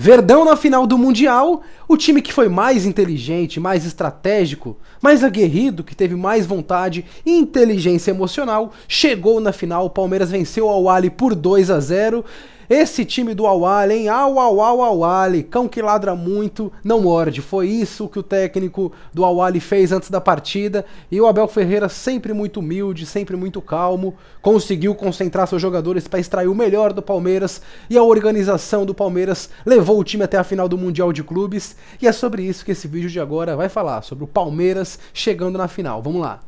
Verdão na final do Mundial, o time que foi mais inteligente, mais estratégico, mais aguerrido, que teve mais vontade e inteligência emocional, chegou na final. O Palmeiras venceu ao Ali por 2 a 0 esse time do Awali, hein? Au, au, au, Awali. Cão que ladra muito, não morde. Foi isso que o técnico do Awali fez antes da partida. E o Abel Ferreira, sempre muito humilde, sempre muito calmo, conseguiu concentrar seus jogadores para extrair o melhor do Palmeiras. E a organização do Palmeiras levou o time até a final do Mundial de Clubes. E é sobre isso que esse vídeo de agora vai falar, sobre o Palmeiras chegando na final. Vamos lá.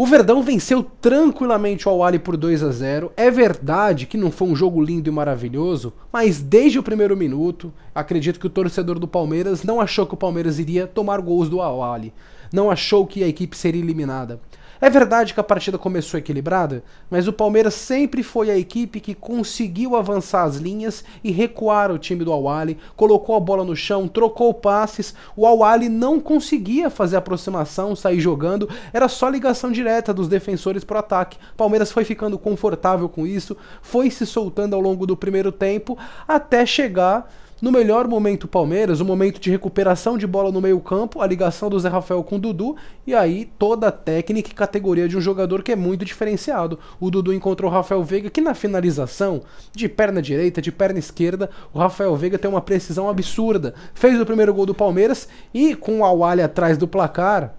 O Verdão venceu tranquilamente o Awali por 2 a 0. É verdade que não foi um jogo lindo e maravilhoso, mas desde o primeiro minuto, acredito que o torcedor do Palmeiras não achou que o Palmeiras iria tomar gols do Awali. Não achou que a equipe seria eliminada. É verdade que a partida começou equilibrada, mas o Palmeiras sempre foi a equipe que conseguiu avançar as linhas e recuar o time do Awali, colocou a bola no chão, trocou passes. O Awali não conseguia fazer aproximação, sair jogando, era só ligação direta dos defensores pro ataque. Palmeiras foi ficando confortável com isso, foi se soltando ao longo do primeiro tempo até chegar no melhor momento Palmeiras, o um momento de recuperação de bola no meio-campo, a ligação do Zé Rafael com o Dudu e aí toda a técnica e categoria de um jogador que é muito diferenciado. O Dudu encontrou o Rafael Veiga que na finalização, de perna direita, de perna esquerda, o Rafael Veiga tem uma precisão absurda. Fez o primeiro gol do Palmeiras e com o Awali atrás do placar,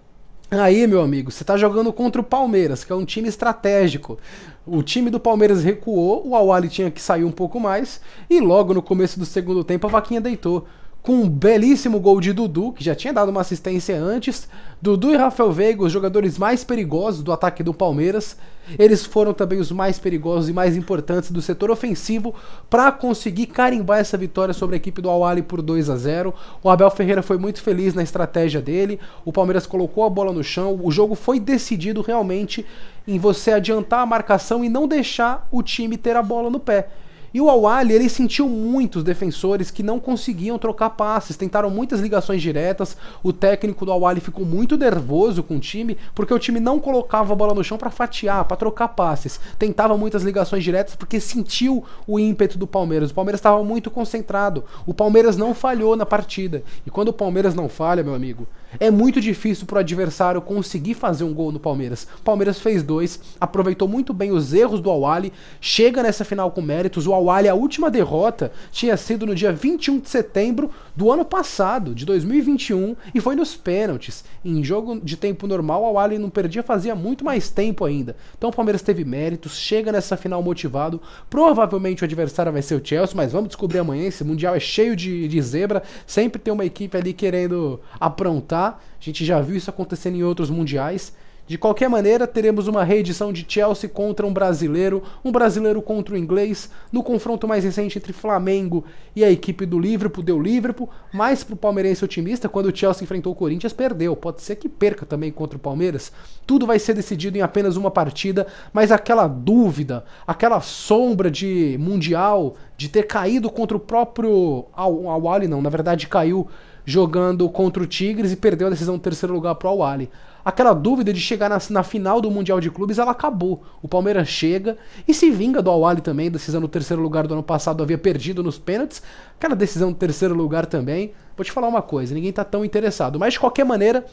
Aí, meu amigo, você está jogando contra o Palmeiras, que é um time estratégico. O time do Palmeiras recuou, o Awali tinha que sair um pouco mais, e logo no começo do segundo tempo a vaquinha deitou com um belíssimo gol de Dudu, que já tinha dado uma assistência antes. Dudu e Rafael Veiga, os jogadores mais perigosos do ataque do Palmeiras. Eles foram também os mais perigosos e mais importantes do setor ofensivo para conseguir carimbar essa vitória sobre a equipe do Awali por 2 a 0. O Abel Ferreira foi muito feliz na estratégia dele. O Palmeiras colocou a bola no chão. O jogo foi decidido realmente em você adiantar a marcação e não deixar o time ter a bola no pé. E o Awali, ele sentiu muitos defensores que não conseguiam trocar passes, tentaram muitas ligações diretas. O técnico do Awali ficou muito nervoso com o time, porque o time não colocava a bola no chão para fatiar, para trocar passes. Tentava muitas ligações diretas porque sentiu o ímpeto do Palmeiras. O Palmeiras estava muito concentrado. O Palmeiras não falhou na partida. E quando o Palmeiras não falha, meu amigo, é muito difícil para o adversário conseguir fazer um gol no Palmeiras. Palmeiras fez dois, aproveitou muito bem os erros do Awali, chega nessa final com méritos. O Awali, a última derrota, tinha sido no dia 21 de setembro do ano passado, de 2021, e foi nos pênaltis. Em jogo de tempo normal, o Awali não perdia fazia muito mais tempo ainda. Então o Palmeiras teve méritos, chega nessa final motivado. Provavelmente o adversário vai ser o Chelsea, mas vamos descobrir amanhã. Esse Mundial é cheio de, de zebra, sempre tem uma equipe ali querendo aprontar a gente já viu isso acontecendo em outros mundiais. De qualquer maneira, teremos uma reedição de Chelsea contra um brasileiro, um brasileiro contra o inglês, no confronto mais recente entre Flamengo e a equipe do Liverpool, deu Liverpool, mas pro palmeirense otimista, quando o Chelsea enfrentou o Corinthians, perdeu. Pode ser que perca também contra o Palmeiras. Tudo vai ser decidido em apenas uma partida, mas aquela dúvida, aquela sombra de Mundial, de ter caído contra o próprio Al-Ali, não, na verdade caiu jogando contra o Tigres e perdeu a decisão do terceiro lugar para o Ali. Aquela dúvida de chegar na, na, final do Mundial de Clubes, ela acabou. O Palmeiras chega e se vinga do Awali também, decisão do terceiro lugar do ano passado, havia perdido nos pênaltis. Aquela decisão do terceiro lugar também. Vou te falar uma coisa, ninguém está tão interessado. Mas de qualquer maneira,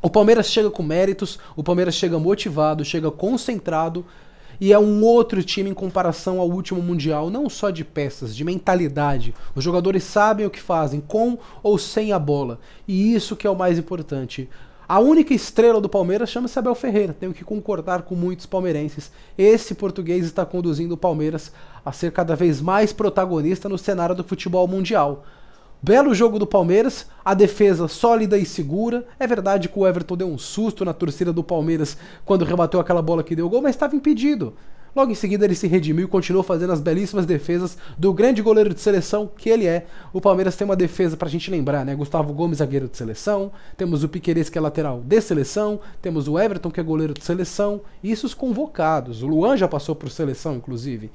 o Palmeiras chega com méritos, o Palmeiras chega motivado, chega concentrado e é um outro time em comparação ao último Mundial, não só de peças, de mentalidade. Os jogadores sabem o que fazem, com ou sem a bola. E isso que é o mais importante. A única estrela do Palmeiras chama-se Abel Ferreira. Tenho que concordar com muitos palmeirenses. Esse português está conduzindo o Palmeiras a ser cada vez mais protagonista no cenário do futebol mundial. Belo jogo do Palmeiras, a defesa sólida e segura. É verdade que o Everton deu um susto na torcida do Palmeiras quando rebateu aquela bola que deu gol, mas estava impedido. Logo em seguida ele se redimiu e continuou fazendo as belíssimas defesas do grande goleiro de seleção que ele é. O Palmeiras tem uma defesa pra gente lembrar, né? Gustavo Gomes, zagueiro de seleção, temos o Piqueires que é lateral de seleção, temos o Everton que é goleiro de seleção, e isso os convocados. O Luan já passou por seleção, inclusive.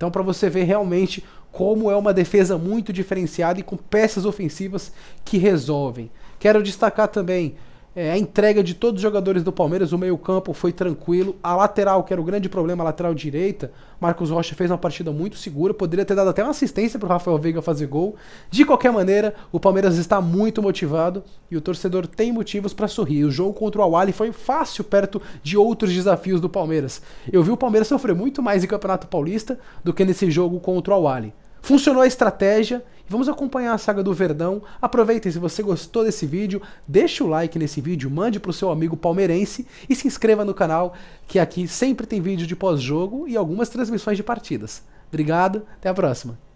Então, para você ver realmente como é uma defesa muito diferenciada e com peças ofensivas que resolvem. Quero destacar também é, a entrega de todos os jogadores do Palmeiras, o meio-campo foi tranquilo. A lateral, que era o grande problema, a lateral direita, Marcos Rocha fez uma partida muito segura. Poderia ter dado até uma assistência para o Rafael Veiga fazer gol. De qualquer maneira, o Palmeiras está muito motivado e o torcedor tem motivos para sorrir. O jogo contra o Awali foi fácil perto de outros desafios do Palmeiras. Eu vi o Palmeiras sofrer muito mais em Campeonato Paulista do que nesse jogo contra o Awali. Funcionou a estratégia? Vamos acompanhar a saga do Verdão. Aproveitem se você gostou desse vídeo, deixe o like nesse vídeo, mande para o seu amigo palmeirense e se inscreva no canal, que aqui sempre tem vídeo de pós-jogo e algumas transmissões de partidas. Obrigado, até a próxima.